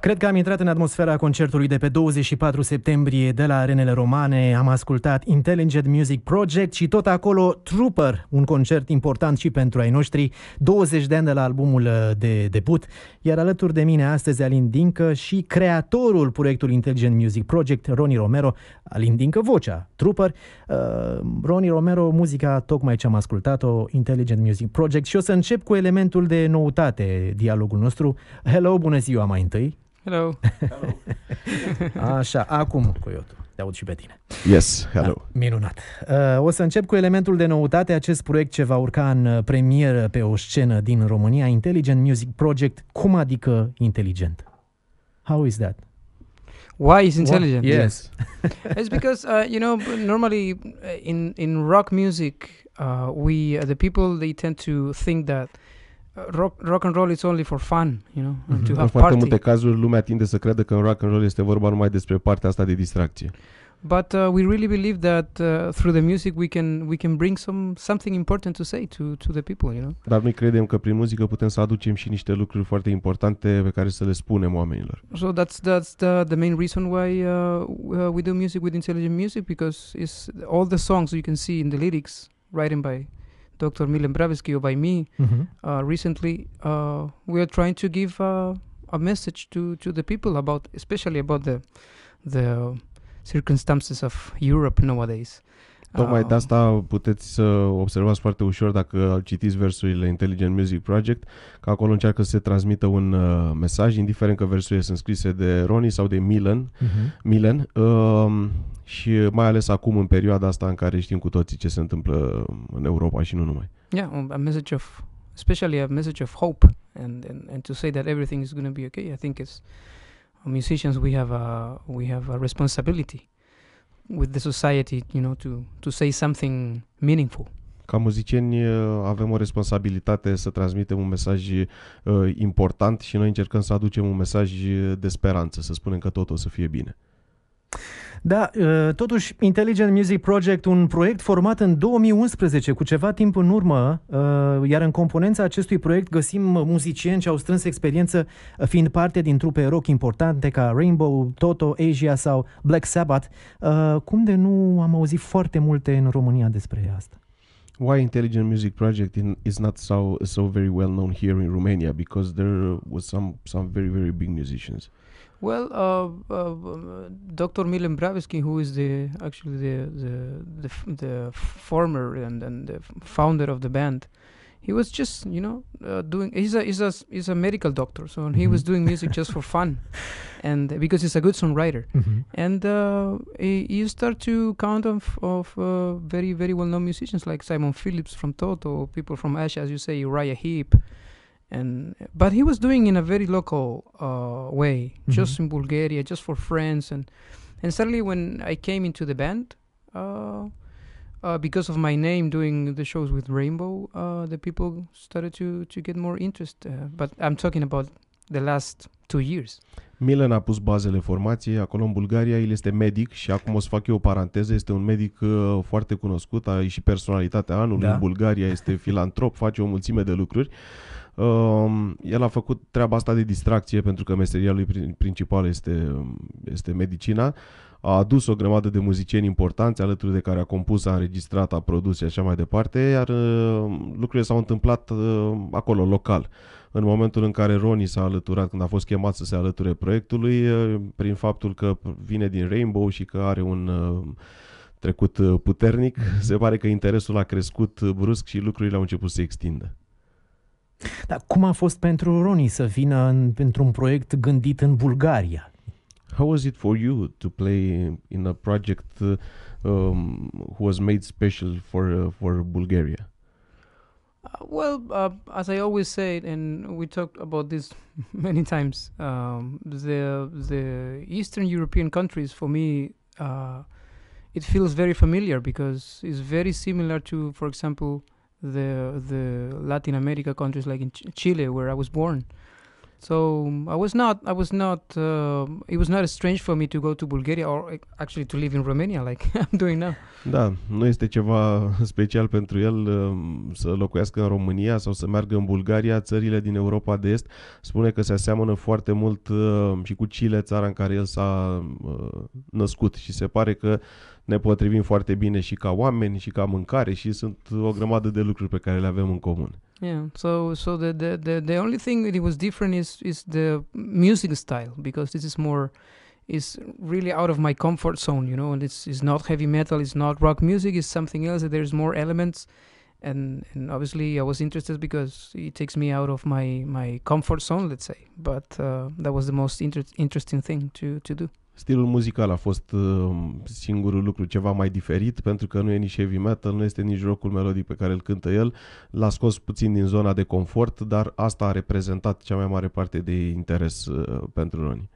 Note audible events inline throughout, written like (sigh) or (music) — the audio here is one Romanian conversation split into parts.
Cred că am intrat în atmosfera concertului de pe 24 septembrie de la Arenele Romane. Am ascultat Intelligent Music Project și tot acolo Trooper, un concert important și pentru ai noștri, 20 de ani de la albumul uh, de debut. Iar alături de mine astăzi Alin Dincă și creatorul proiectului Intelligent Music Project, Roni Romero. Alin Dincă, vocea, Trooper. Uh, Roni Romero, muzica tocmai ce am ascultat-o, Intelligent Music Project. Și o să încep cu elementul de noutate, dialogul nostru. Hello, bună ziua mai întâi! Hello! hello. (laughs) Așa, acum, Coyotu, te aud și pe tine. Yes, hello! Da, minunat! Uh, o să încep cu elementul de noutate. Acest proiect ce va urca în uh, premieră pe o scenă din România, Intelligent Music Project. Cum adică inteligent? How is that? Why is intelligent? What? Yes, it's because uh, you know normally uh, in in rock music uh, we uh, the people they tend to think that rock, rock and roll is only for fun, you know, mm-hmm. to have În foarte party. multe cazuri lumea tinde să creadă că în rock and roll este vorba numai despre partea asta de distracție. But uh, we really believe that uh, through the music we can we can bring some something important to say to to the people, you know. Dar noi credem că prin muzică putem să aducem și niște lucruri foarte importante pe care să le spunem oamenilor. So that's that's the the main reason why uh, uh we do music with intelligent music because it's all the songs you can see in the lyrics written by Dr. Milan or by me mm-hmm. uh, recently, uh, we are trying to give uh, a message to, to the people about, especially about the the circumstances of Europe nowadays. Tocmai de asta puteți să observați foarte ușor dacă citiți versurile Intelligent Music Project, că acolo încearcă să se transmită un uh, mesaj, indiferent că versurile sunt scrise de Ronnie sau de Milan, uh-huh. Milan uh, și mai ales acum în perioada asta în care știm cu toții ce se întâmplă în Europa și nu numai. Yeah, um, a message of especially a message of hope and and, and to say that everything is going to be okay. I think it's uh, musicians we have a we have a responsibility with the society, you know, to, to say something meaningful. Ca muzicieni uh, avem o responsabilitate să transmitem un mesaj uh, important și noi încercăm să aducem un mesaj de speranță, să spunem că totul o să fie bine. Da, uh, totuși Intelligent Music Project, un proiect format în 2011, cu ceva timp în urmă, uh, iar în componența acestui proiect găsim muzicieni ce au strâns experiență uh, fiind parte din trupe rock importante ca Rainbow, Toto, Asia sau Black Sabbath. Cum de nu am auzit foarte multe în România despre asta? why intelligent music project in, is not so so very well known here in Romania because there was some some very very big musicians Well, uh, uh, Dr. Milan Bravisky, who is the actually the the the, f- the former and, and the founder of the band, he was just you know uh, doing he's a he's a he's a medical doctor, so mm-hmm. he was mm-hmm. doing music just for fun, (laughs) and because he's a good songwriter, mm-hmm. and uh, he, you start to count of of uh, very very well known musicians like Simon Phillips from Toto, people from Ash, as you say, Uriah Heep and but he was doing in a very local uh, way, mm-hmm. just in Bulgaria, just for friends, and and suddenly when I came into the band, uh, uh, because of my name doing the shows with Rainbow, uh, the people started to to get more interest. Uh, but I'm talking about the last two years. Milan a pus bazele formației acolo în Bulgaria, el este medic și acum o să fac eu o paranteză, este un medic uh, foarte cunoscut, a și personalitatea anului da. în Bulgaria, este filantrop, face o mulțime de lucruri. Uh, Um, el a făcut treaba asta de distracție pentru că meseria lui principală este, este medicina. A adus o grămadă de muzicieni importanți alături de care a compus, a înregistrat, a produs și așa mai departe, iar um, lucrurile s-au întâmplat uh, acolo, local. În momentul în care Roni s-a alăturat, când a fost chemat să se alăture proiectului, uh, prin faptul că vine din Rainbow și că are un uh, trecut puternic, (laughs) se pare că interesul a crescut brusc și lucrurile au început să se extindă. Dar cum a fost pentru Roni să vină în, pentru un proiect gândit în Bulgaria? How was it for you to play in a project um, who was made special for uh, for Bulgaria? Uh, well, uh, as I always say, and we talked about this (laughs) many times, um, the the Eastern European countries for me, uh, it feels very familiar because it's very similar to, for example, the the Latin America countries like in Ch Chile where I was born. So um, I was not I was not uh, it was not strange for me to go to Bulgaria or eh, actually to live in Romania like (laughs) I'm doing now. Da, nu este ceva (laughs) special pentru el um, să locuiască în România sau să meargă în Bulgaria, țările din Europa de Est. Spune că se aseamănă foarte mult uh, și cu Chile, țara în care el s-a uh, născut și se pare că ne potrivim foarte bine și ca oameni și ca mâncare și sunt o grămadă de lucruri pe care le avem în comun. Yeah, so so the the the, the only thing that it was different is is the music style because this is more is really out of my comfort zone, you know, and it's it's not heavy metal, it's not rock music, it's something else. There's more elements, and and obviously I was interested because it takes me out of my my comfort zone, let's say. But uh, that was the most inter- interesting thing to to do. Stilul muzical a fost uh, singurul lucru ceva mai diferit, pentru că nu e nici heavy metal, nu este nici rockul melodic pe care îl cântă el. L-a scos puțin din zona de confort, dar asta a reprezentat cea mai mare parte de interes uh, pentru noi.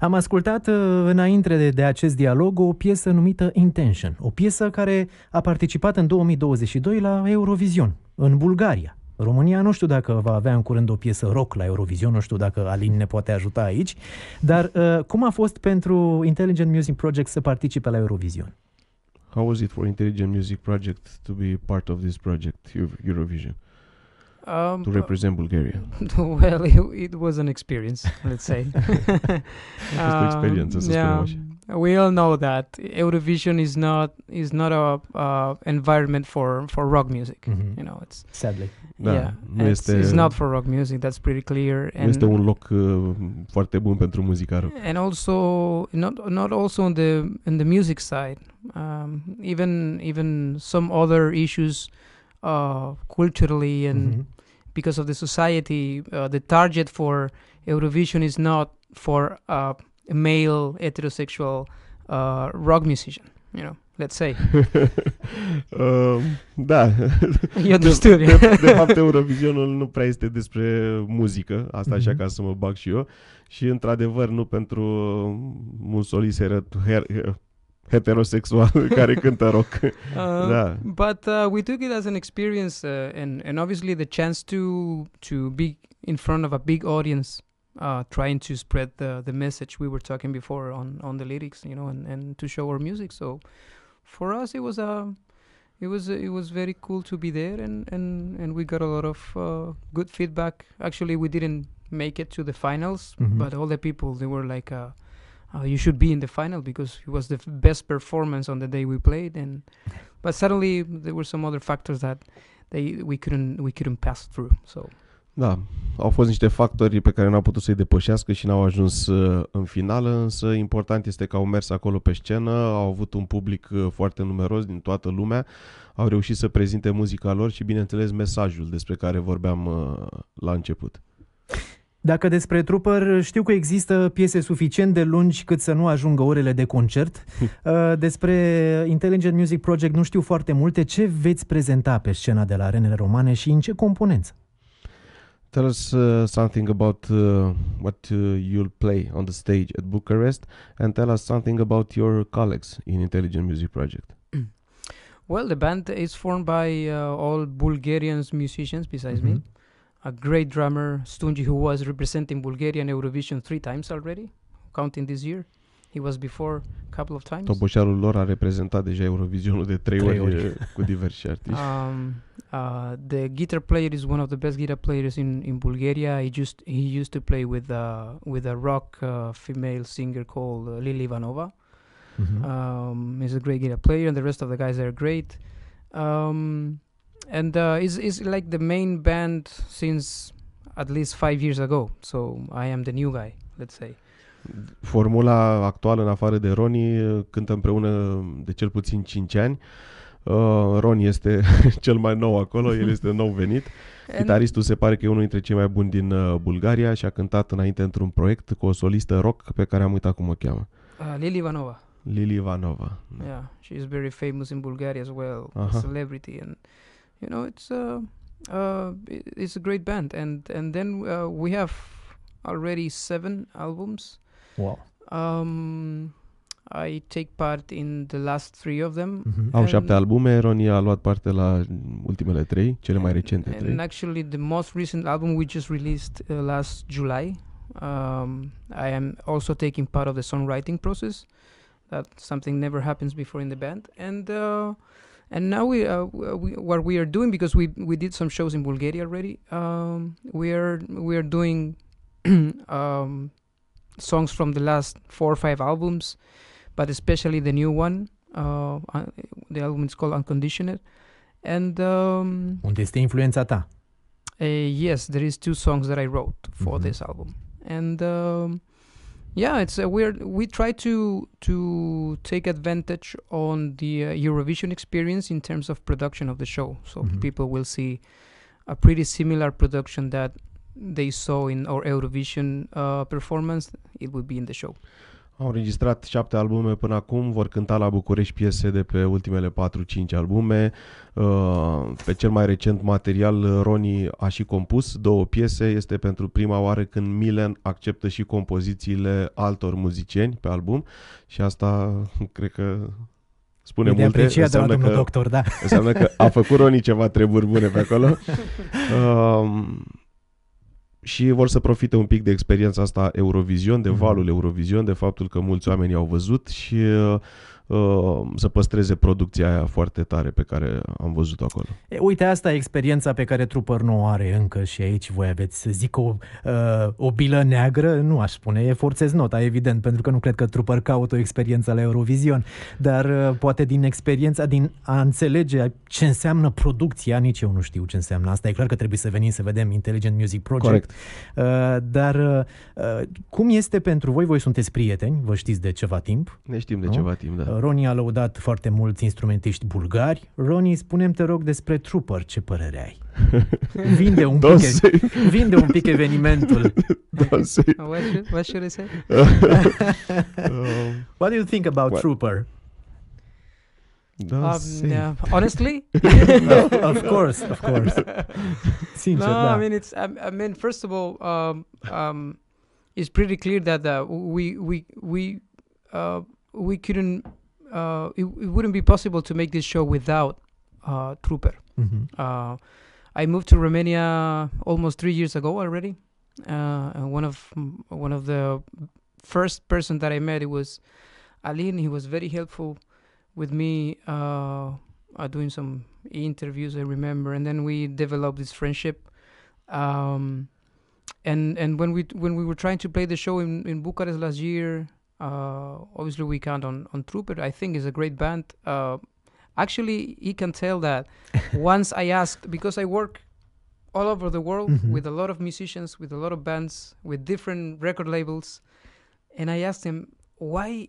Am ascultat uh, înainte de, de acest dialog o piesă numită Intention, o piesă care a participat în 2022 la Eurovision, în Bulgaria. România nu știu dacă va avea în curând o piesă rock la Eurovision, nu știu dacă Alin ne poate ajuta aici, dar uh, cum a fost pentru Intelligent Music Project să participe la Eurovision? How was it for Intelligent Music Project to be part of this project, Eurovision? Um, to represent Bulgaria. (laughs) Well, it, it was an experience, let's say. (laughs) Just um, experience, yeah, we all know that Eurovision is not is not a uh, environment for for rock music. Mm-hmm. You know, it's sadly, yeah, it's, it's not for rock music. That's pretty clear. And este un loc uh, foarte bun pentru muzica And also, not not also on the in the music side, um, even even some other issues, uh, culturally and mm-hmm. because of the society, uh, the target for Eurovision is not for. Uh, male heterosexual uh, rock musician, you know, let's say. (laughs) um, da. (laughs) Eu de, de, De, de fapt, Eurovisionul nu prea este despre muzică, asta mm-hmm. așa mhm. ca să mă bag și eu, și într-adevăr nu pentru musolis heterosexual (laughs) care cântă rock. Uh, da. But uh, we took it as an experience uh, and, and obviously the chance to, to be in front of a big audience uh, trying to spread the, the message we were talking before on, on the lyrics, you know, and, and to show our music. So for us, it was a um, it was it was very cool to be there, and and, and we got a lot of uh, good feedback. Actually, we didn't make it to the finals, mm-hmm. but all the people they were like, uh, uh "You should be in the final because it was the f- best performance on the day we played." And but suddenly there were some other factors that they we couldn't we couldn't pass through. So Da, au fost niște factori pe care n-au putut să-i depășească și n-au ajuns uh, în finală, însă important este că au mers acolo pe scenă, au avut un public uh, foarte numeros din toată lumea, au reușit să prezinte muzica lor și, bineînțeles, mesajul despre care vorbeam uh, la început. Dacă despre Trooper știu că există piese suficient de lungi cât să nu ajungă orele de concert. (laughs) Despre Intelligent Music Project nu știu foarte multe. Ce veți prezenta pe scena de la Arenele Romane și în ce componență? tell us uh, something about uh, what uh, you'll play on the stage at Bucharest and tell us something about your colleagues in Intelligent Music Project. (clears throat) well, the band is formed by uh, all Bulgarian musicians besides mm-hmm. me. A great drummer, Stunji, who was representing Bulgaria in Eurovision three times already, counting this year. He was before a couple of times. Toboșarul lor a reprezentat deja Eurovisionul de trei, trei ori, ori. Eh, cu diversi artiști. (laughs) Um, uh, the guitar player is one of the best guitar players in, in Bulgaria. He just he used to play with a, uh, with a rock uh, female singer called uh, Lily Ivanova. Mm-hmm. Um, he's a great guitar player, and the rest of the guys are great. Um, and uh, is is like the main band since at least five years ago. So I am the new guy, let's say. Formula actuală, în afară de Roni, cântă împreună de cel puțin 5 ani. Uh, Ron este (laughs) cel mai nou acolo, el este nou venit. Chitaristul se pare că e unul dintre cei mai buni din uh, Bulgaria și a cântat înainte într-un proiect cu o solistă rock pe care am uitat cum o cheamă. Uh, Lili Ivanova. Lili Ivanova. Da. Yeah, she's very famous in Bulgaria as well, Aha. a celebrity and you know it's a uh, uh, it's a great band and and then uh, we have already seven albums Wow. Um, I take part in the last three of them. Mm-hmm. Au șapte albume, Ronnie a luat parte la ultimele trei, cele and, mai recente and trei. And actually the most recent album we just released uh, last July, um, I am also taking part of the songwriting process. That something never happens before in the band. And uh, and now we, uh, we, what we are doing because we we did some shows in Bulgaria already. Um, we are we are doing (clears throat) um, songs from the last four or five albums, but especially the new one. Uh, uh the album is called Unconditioned. And um, unde este influența ta? Uh, yes, there is two songs that I wrote for mm-hmm. this album, and um, yeah, it's a weird. We try to to take advantage on the uh, Eurovision experience in terms of production of the show, so mm-hmm. people will see a pretty similar production that they saw in our Eurovision uh, performance, it would be in the show. Au înregistrat șapte albume până acum, vor cânta la București piese de pe ultimele 4-5 albume. Uh, pe cel mai recent material, Roni a și compus două piese. Este pentru prima oară când Milan acceptă și compozițiile altor muzicieni pe album și asta (laughs) cred că spune Bine multe. Apreciat de la că, doctor, da. Înseamnă că a făcut Roni ceva treburi bune pe acolo. Uh, (laughs) și vor să profite un pic de experiența asta Eurovision, de mhm. valul Eurovision, de faptul că mulți oameni au văzut și uh, Uh, să păstreze producția aia foarte tare pe care am văzut acolo. E, uite, asta e experiența pe care Trupăr nu o are încă și aici voi aveți, să zic, o, uh, o bilă neagră, nu aș spune, e forțez nota, evident, pentru că nu cred că Trupăr caută o experiență la Eurovision, dar uh, poate din experiența, din a înțelege ce înseamnă producția, nici eu nu știu ce înseamnă asta, e clar că trebuie să venim să vedem Intelligent Music Project. Corect. Dar cum este pentru voi? Voi sunteți prieteni, vă știți de ceva timp. Ne știm de nu? ceva timp, da. Roni a lăudat foarte mulți instrumentiști bulgari. Roni, spune te rog, despre Trooper, ce părere ai? (laughs) Vinde un, pic, say... vinde un pic evenimentul. (laughs) what, should, what should I say? um, (laughs) what do you think about what? Trooper? Um, yeah. Honestly, no, of course, of course. Sincer, no, da. I mean it's. I, I mean, first of all, um, um, it's pretty clear that uh, we we we uh, we couldn't uh, it, it, wouldn't be possible to make this show without uh, Trooper. Mm-hmm. Uh, I moved to Romania almost three years ago already. Uh, one of one of the first person that I met it was Alin. He was very helpful with me uh, uh, doing some interviews. I remember, and then we developed this friendship. Um, and and when we when we were trying to play the show in, in Bucharest last year, uh, obviously, we count on on Trooper. I think is a great band. Uh, actually, he can tell that. (laughs) once I asked because I work all over the world mm-hmm. with a lot of musicians, with a lot of bands, with different record labels. And I asked him, why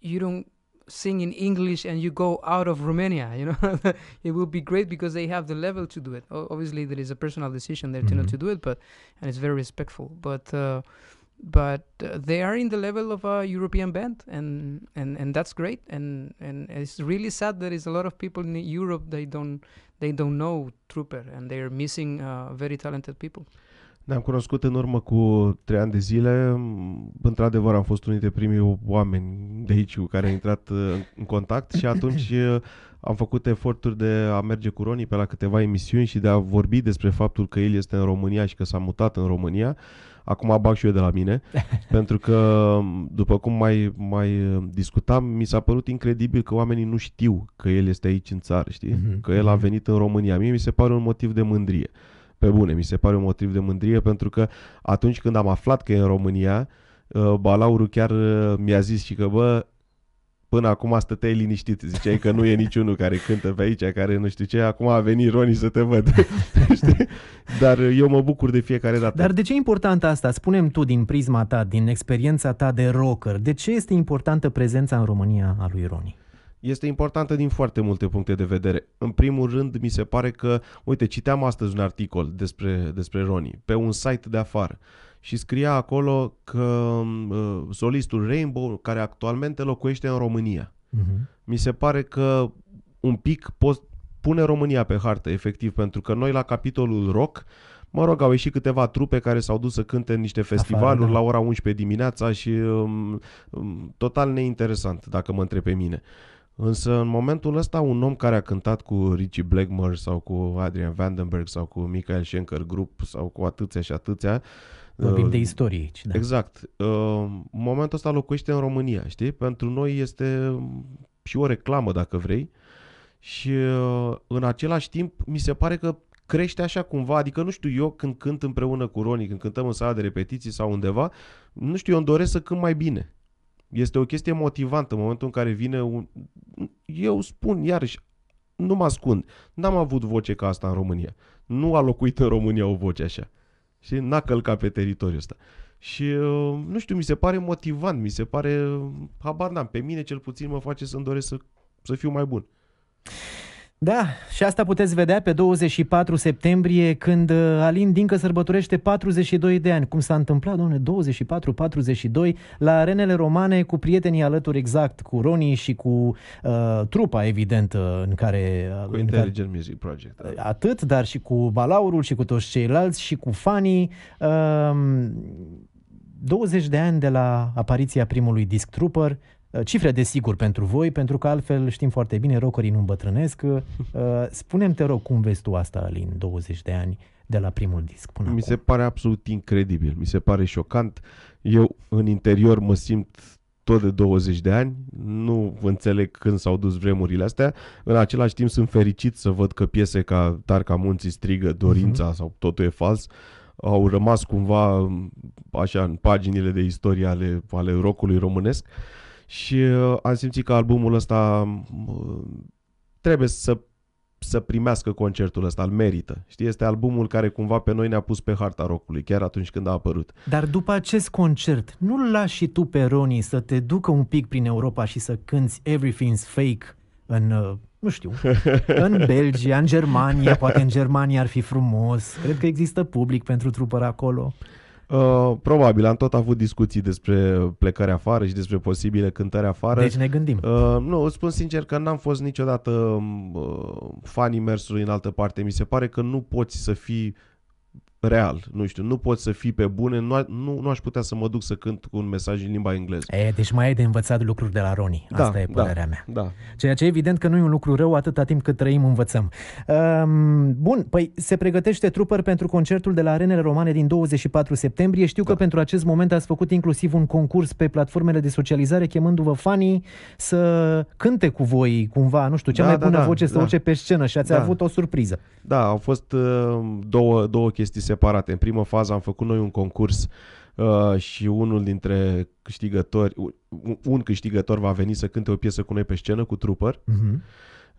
you don't sing in English and you go out of Romania? (laughs) You know, it would be great because they have the level to do it. O- obviously, there is a personal decision there mm-hmm. to not mm-hmm. to do it, but and it's very respectful. But uh, but uh, they are in the level of a European band, and and and that's great. And and it's really sad that is a lot of people in Europe they don't they don't know Trooper, and they are missing uh, very talented people. Ne-am cunoscut în urmă cu trei ani de zile. Într-adevăr, am fost unul dintre primii oameni de aici cu care am intrat uh, în contact și atunci (laughs) uh, am făcut eforturi de a merge cu Roni pe la câteva emisiuni și de a vorbi despre faptul că el este în România și că s-a mutat în România. Acum bag și eu de la mine, (laughs) pentru că, după cum mai, mai discutam, mi s-a părut incredibil că oamenii nu știu că el este aici în țară, știi? Mm-hmm. Că el a mhm. venit în România. Mie mi se pare un motiv de mândrie. Pe bune, mi se pare un motiv de mândrie pentru că atunci când am aflat că e în România, ă, Balaurul chiar ă, mi-a zis și că, bă, până acum stăteai liniștit, ziceai că nu e niciunul care cântă pe aici, care nu știu ce, acum a venit Roni să te văd. (laughs) Dar eu mă bucur de fiecare dată. Dar de ce e important asta? Spunem tu din prisma ta, din experiența ta de rocker, de ce este importantă prezența în România a lui Roni? Este importantă din foarte multe puncte de vedere. În primul rând, mi se pare că, uite, citeam astăzi un articol despre, despre Roni pe un site de afară și scria acolo că uh, solistul Rainbow, care actualmente locuiește în România, uh-huh. mi se pare că un pic post, pune România pe hartă, efectiv, pentru că noi la capitolul rock, mă rog, au ieșit câteva trupe care s-au dus să cânte în niște festivaluri Afară, da. la ora 11 dimineața și um, um, total neinteresant, dacă mă întreb pe mine. Însă în momentul ăsta un om care a cântat cu Richie Blackmore sau cu Adrian Vandenberg sau cu Michael Schenker Group sau cu atâția și atâția Vorbim ehm, de istorie aici. Da. Exact. Ehm, momentul ăsta locuiește în România, știi? Pentru noi este mm, și o reclamă, dacă vrei. Și uh, în același timp, mi se pare că crește așa cumva, adică nu știu, eu când cânt împreună cu Roni, când cântăm în sala de repetiții sau undeva, nu știu, eu îmi doresc să cânt mai bine. Este o chestie motivantă în momentul în care vine un... Eu spun iarăși, nu mă ascund, n-am avut voce ca asta în România. Nu a locuit în România o voce așa. Și n-a călcat pe teritoriul ăsta. Și, uh, nu știu, mi se pare motivant, mi se pare, uh, habar n-am, pe mine cel puțin mă face să-mi doresc să, să fiu mai bun. Da, și asta puteți vedea pe 24 septembrie când uh, Alin Dincă sărbătorește 42 de ani. Cum s-a întâmplat, domnule, 24-42 la arenele romane cu prietenii alături exact, cu Roni și cu uh, trupa, evident, uh, în care... Uh, cu în Intelligent care, Music Project. Da. Atât, dar și cu Balaurul și cu toți ceilalți și cu fanii. Uh, um, 20 de ani de la apariția primului disc Trooper, Uh, cifre de sigur pentru voi, pentru că altfel știm foarte bine, rocării nu îmbătrânesc. Uh, spune-mi, te rog, cum vezi tu asta, Alin, 20 de ani de la primul disc până Mi acum? se pare absolut incredibil, mi se pare șocant. Eu, în interior, mă simt tot de 20 de ani, nu înțeleg când s-au dus vremurile astea. În același timp sunt fericit să văd că piese ca Tarca Munții strigă Dorința uh-huh. sau Totul e fals au rămas cumva mm, așa în paginile de istorie ale, ale rockului românesc. Uh, și uh, am simțit că albumul ăsta trebuie să să primească concertul ăsta, îl merită. Știi, este albumul care cumva pe noi ne-a pus pe harta rockului, chiar atunci când a apărut. Dar după acest concert, nu lași și tu pe Ronnie să te ducă un pic prin Europa și să cânți Everything's Fake în uh, nu știu, (laughs) în Belgia, în Germania, poate în Germania ar fi frumos. Cred că există public pentru trupări acolo. Uh, probabil, am tot avut discuții despre plecarea afară și despre posibile cântări afară. Deci ne gândim. Uh, nu, îți spun sincer că n-am fost niciodată uh, fan imersului în altă parte. Mi se pare că nu poți să fii real, nu știu, nu pot să fii pe bune, nu, nu, nu aș putea să mă duc să cânt cu un mesaj în limba engleză. E, deci mai ai de învățat lucruri de la Roni, da, asta da, e părerea da, mea. Da. Ceea ce evident că nu e un lucru rău atâta timp cât trăim, învățăm. Um, bun, păi se pregătește Trooper pentru concertul de la Arenele Romane din 24 septembrie. Știu da. că pentru acest moment ați făcut inclusiv un concurs pe platformele de socializare chemându-vă fanii să cânte cu voi cumva, nu știu, cea da, mai da, bună da, voce da, să da. urce pe scenă și ați da. avut o surpriză. Da, au fost uh, două, două chestii separate. În primă fază am făcut noi un concurs uh, și unul dintre câștigători, un, un câștigător va veni să cânte o piesă cu noi pe scenă, cu trupăr. Uh-huh. Mhm.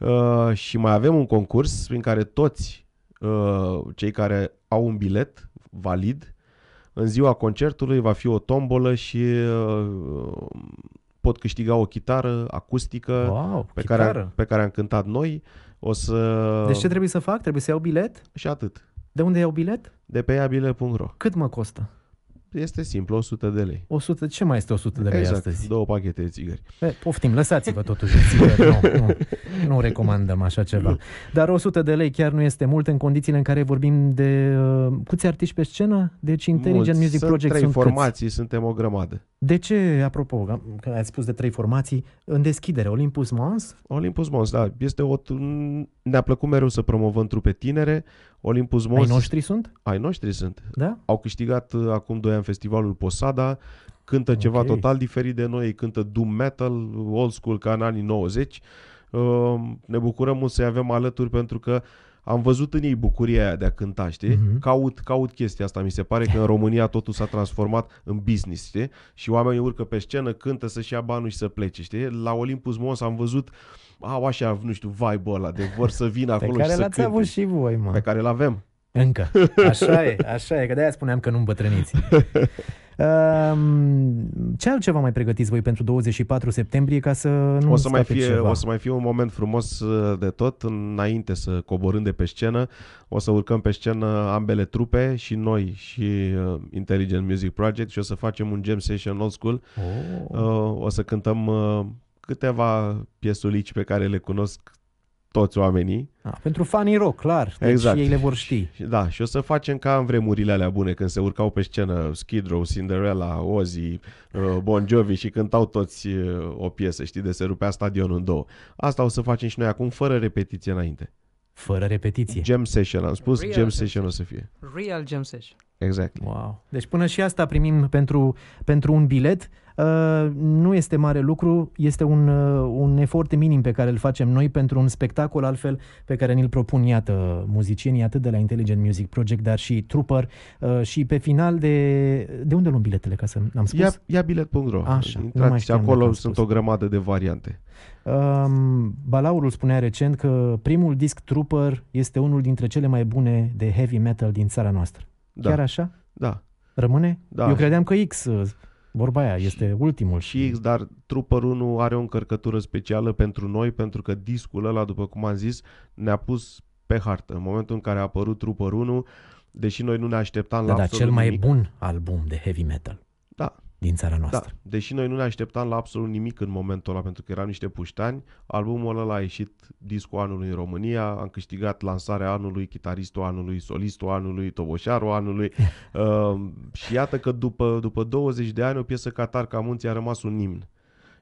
Uh, și mai avem un concurs prin care toți uh, cei care au un bilet valid, în ziua concertului va fi o tombolă și uh, pot câștiga o chitară acustică wow, pe, chitară. Care, pe care am cântat noi. O să... Deci ce trebuie să fac? Trebuie să iau bilet? Și atât. De unde iau bilet? de pe abile.ro. Cât mă costă? Este simplu, 100 de lei. 100, ce mai este 100 de lei exact, astăzi? două pachete de țigări. E, poftim, lăsați-vă totuși de țigări, nu, nu, nu recomandăm așa ceva. Dar 100 de lei chiar nu este mult în condițiile în care vorbim de... Uh, câți artiști pe scenă? Deci Intelligent Mulți. Music sunt Project trei sunt formații, câți? suntem o grămadă. De ce, apropo, că ai spus de trei formații, în deschidere, Olympus Mons? Olympus Mons, da. Este o, ne-a plăcut mereu să promovăm trupe tinere. Olympus Mons... Ai noștri sunt? Ai noștri sunt. Da? Au câștigat uh, acum 2 ani festivalul Posada, cântă okay. ceva total diferit de noi, cântă doom metal, old school ca în anii 90. Um, ne bucurăm mult să-i avem alături pentru că am văzut în ei bucuria aia de a cânta, știi? Mm-hmm. Caut, caut chestia asta. Mi se pare că în România totul s-a transformat în business, știi? Și oamenii urcă pe scenă, cântă să-și ia banul și să plece, știi? La Olympus Mons am văzut uh, au așa, nu știu, vibe-ul ăla de vor să vină acolo Pe care l-ați avut și voi, mă. Pe care l-avem. Încă. (laughs) Așa e, așa e, că de-aia spuneam că nu îmbătrâniți. Ce altceva mai pregătiți voi pentru 24 septembrie ca să nu o să mai fie, ceva? O să mai fie un moment frumos uh, de tot înainte să coborând de pe scenă. O să urcăm pe scenă ambele trupe și noi și uh, Intelligent Music Project și o să facem un jam session old school. Oh. Uh, o să cântăm câteva piesulici pe care le cunosc toți oamenii. A, ah, pentru fanii rock, clar. Deci exact. ei le vor ști. Da, și o să facem ca în vremurile alea bune, când se urcau pe scenă Skid Row, Cinderella, Ozzy, uh, Bon Jovi și cântau toți uh, o piesă, știi, de se rupea stadionul în două. Asta o să facem și noi acum, fără repetiție înainte. Fără repetiție. Jam session, am spus, Real jam session. session o să fie. Real jam session. Exact. Wow. Deci până și asta primim pentru, pentru un bilet. Uh, nu este mare lucru, este un, uh, un efort minim pe care îl facem noi pentru un spectacol altfel pe care ni l propun, iată, muzicienii atât de la Intelligent Music Project, dar și Trooper uh, și pe final de... De unde luăm biletele, ca să am spus? Ia, ia bilet.ro. Așa, nu mai știam acolo sunt o grămadă de variante. Um, Balaurul spunea recent că primul disc Trooper este unul dintre cele mai bune de heavy metal din țara noastră. Da. Chiar așa? Da. Rămâne? Da. Eu credeam că X, uh, vorba aia, este și, ultimul. Și X, dar Trooper 1 are o încărcătură specială pentru noi, pentru că discul ăla, după cum am zis, ne-a pus pe hartă. În momentul în care a apărut Trooper 1, deși noi nu ne așteptam da, la da, absolut cel mai nimic. bun album de heavy metal din țara noastră. Da, deși noi nu ne așteptam la absolut nimic în momentul ăla, pentru că eram niște puștani, albumul ăla a ieșit discul anului în România, am câștigat lansarea anului, chitaristul anului, solistul anului, toboșarul anului uh, (laughs) și iată că după, după 20 de ani o piesă Catar Tarca munții a rămas un imn.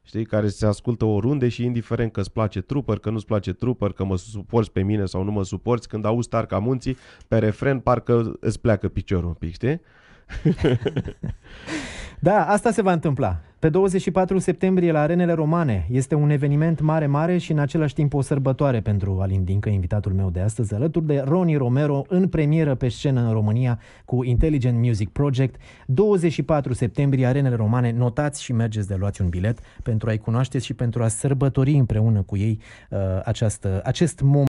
Știi, care se ascultă oriunde și indiferent că îți place trooper, că nu-ți place trooper, că mă suporți pe mine sau nu mă suporți, când auzi Tarca Munții, pe refren parcă îți pleacă piciorul un pic, știi? (laughs) Da, asta se va întâmpla. Pe 24 septembrie la Arenele Romane este un eveniment mare, mare și în același timp o sărbătoare pentru Alin Dincă, invitatul meu de astăzi, alături de Roni Romero, în premieră pe scenă în România cu Intelligent Music Project. 24 septembrie, Arenele Romane, notați și mergeți de luați un bilet pentru a-i cunoașteți și pentru a sărbători împreună cu ei uh, această, acest moment.